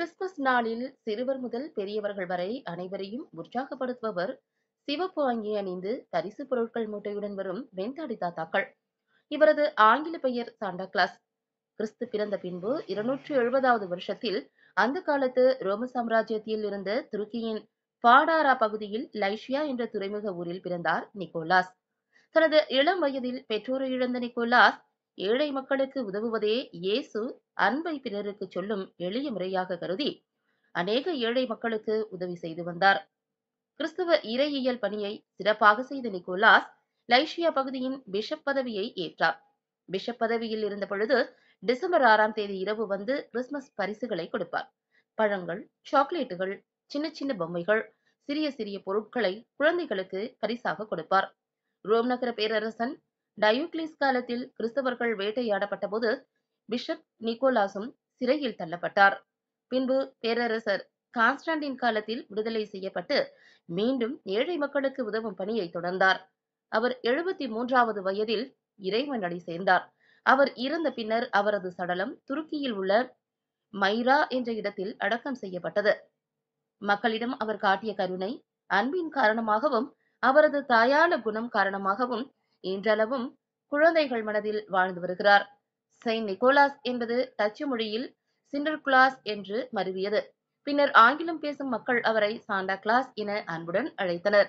Christmas நாளில் சிறுவர் முதல் பெரியவர்கள் வரை அனைவரையும் உற்சாகப்படுத்துபவர் சிவப்பு அங்கி அணிந்து தரிசு பொருட்கள் மூட்டையுடன் வரும் வெண்தாடி தாத்தாக்கள் இவரது ஆங்கில பெயர் சாண்டா கிளாஸ் கிறிஸ்து பிறந்த பின்பு இருநூற்றி எழுபதாவது வருஷத்தில் அந்த காலத்து ரோம சாம்ராஜ்யத்தில் இருந்த துருக்கியின் பாடாரா பகுதியில் லைஷியா என்ற துறைமுக ஊரில் பிறந்தார் நிக்கோலாஸ் தனது இளம் வயதில் பெற்றோரை இழந்த நிக்கோலாஸ் ஏழை மக்களுக்கு உதவுவதே இயேசு அன்பை பிறருக்கு சொல்லும் எளிய முறையாக கருதி அநேக ஏழை மக்களுக்கு உதவி செய்து வந்தார் கிறிஸ்துவ இறையியல் பணியை சிறப்பாக செய்த நிக்கோலாஸ் லைஷியா பகுதியின் பிஷப் பதவியை ஏற்றார் பிஷப் பதவியில் இருந்த பொழுது டிசம்பர் ஆறாம் தேதி இரவு வந்து கிறிஸ்துமஸ் பரிசுகளை கொடுப்பார் பழங்கள் சாக்லேட்டுகள் சின்ன சின்ன பொம்மைகள் சிறிய சிறிய பொருட்களை குழந்தைகளுக்கு பரிசாக கொடுப்பார் ரோம் நகர பேரரசன் டயூக்ளிஸ் காலத்தில் கிறிஸ்தவர்கள் போது பிஷப் நிக்கோலாசும் சிறையில் தள்ளப்பட்டார் பின்பு பேரரசர் கான்ஸ்டாண்டின் காலத்தில் விடுதலை செய்யப்பட்டு மீண்டும் ஏழை மக்களுக்கு உதவும் பணியை தொடர்ந்தார் அவர் எழுபத்தி மூன்றாவது வயதில் இறைவனடி சேர்ந்தார் அவர் இறந்த பின்னர் அவரது சடலம் துருக்கியில் உள்ள மைரா என்ற இடத்தில் அடக்கம் செய்யப்பட்டது மக்களிடம் அவர் காட்டிய கருணை அன்பின் காரணமாகவும் அவரது தாயாள குணம் காரணமாகவும் இன்றளவும் குழந்தைகள் மனதில் வாழ்ந்து வருகிறார் செயின்ட் நிக்கோலாஸ் என்பது டச்சு மொழியில் சிண்டர்குலாஸ் என்று மருவியது பின்னர் ஆங்கிலம் பேசும் மக்கள் அவரை சாண்டா கிளாஸ் என அன்புடன் அழைத்தனர்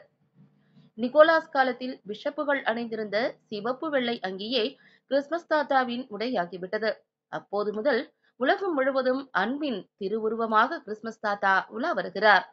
நிக்கோலாஸ் காலத்தில் பிஷப்புகள் அணிந்திருந்த சிவப்பு வெள்ளை அங்கியே கிறிஸ்துமஸ் தாத்தாவின் உடையாகிவிட்டது அப்போது முதல் உலகம் முழுவதும் அன்பின் திருவுருவமாக கிறிஸ்துமஸ் தாத்தா உலா வருகிறார்